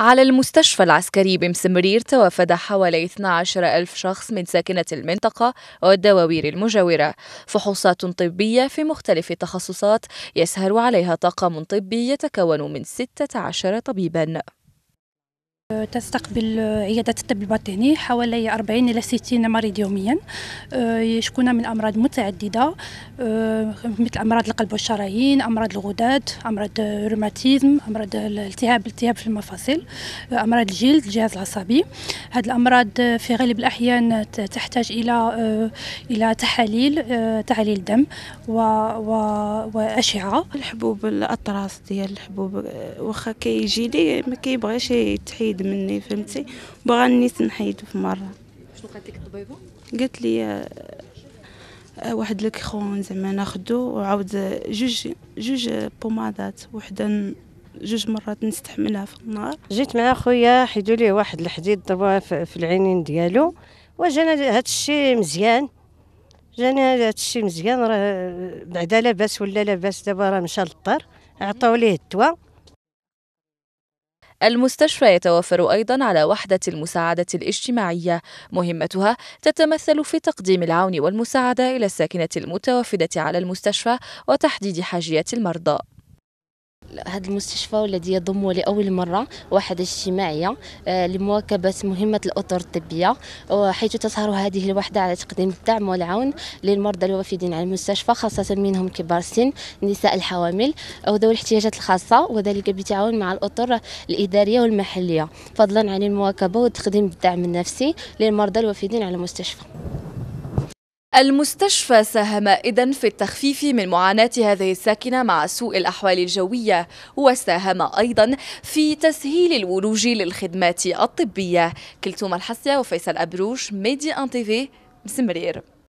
على المستشفى العسكري بمسمرير توافد حوالي 12 ألف شخص من ساكنة المنطقة والدواوير المجاورة فحوصات طبية في مختلف التخصصات يسهر عليها طاقم طبي يتكون من 16 طبيباً تستقبل عيادات الطب الباطني حوالي 40 إلى 60 مريض يوميا آه، يشكون من أمراض متعددة آه، مثل أمراض القلب والشرايين أمراض الغدد أمراض الروماتيزم أمراض الالتهاب التهاب في المفاصل آه، أمراض الجلد الجهاز العصبي هذه الأمراض في غالب الأحيان تحتاج إلى إلى تحاليل تحاليل دم و... و... وأشعة الحبوب الأطراس ديال الحبوب واخا كيجي لي ما كيبغيش يتحيد مني فهمتي باغا نيت نحيدو في مره شنو قالت لك الطبيبه قالت لي آه، آه، واحد الكخون زعما ناخدو وعاود جوج جوج بومادات وحده جوج مرات نستحملها في النهار جيت مع خويا حيدو لي واحد الحديد ضربوها في العينين ديالو وجانا هادشي مزيان جانا هادشي مزيان راه بعدا لاباس ولا لاباس دابا راه مشى للدار عطاو ليه الدواء المستشفى يتوفر أيضا على وحدة المساعدة الاجتماعية مهمتها تتمثل في تقديم العون والمساعدة إلى الساكنة المتوفدة على المستشفى وتحديد حاجيات المرضى هذا المستشفى والذي يضم لأول مرة وحدة اجتماعية آه، لمواكبة مهمة الأطر الطبية حيث تسهر هذه الوحدة على تقديم الدعم والعون للمرضى الوافدين على المستشفى خاصة منهم كبار السن نساء الحوامل أو ذوي الاحتياجات الخاصة وذلك بتعاون مع الأطر الإدارية والمحلية فضلا عن المواكبة وتقديم الدعم النفسي للمرضى الوافدين على المستشفى المستشفى ساهم إذا في التخفيف من معاناة هذه الساكنة مع سوء الأحوال الجوية وساهم أيضا في تسهيل الولوج للخدمات الطبية كلتوم الحسية وفيصل أبروش ميدي أن تيفي مسمرير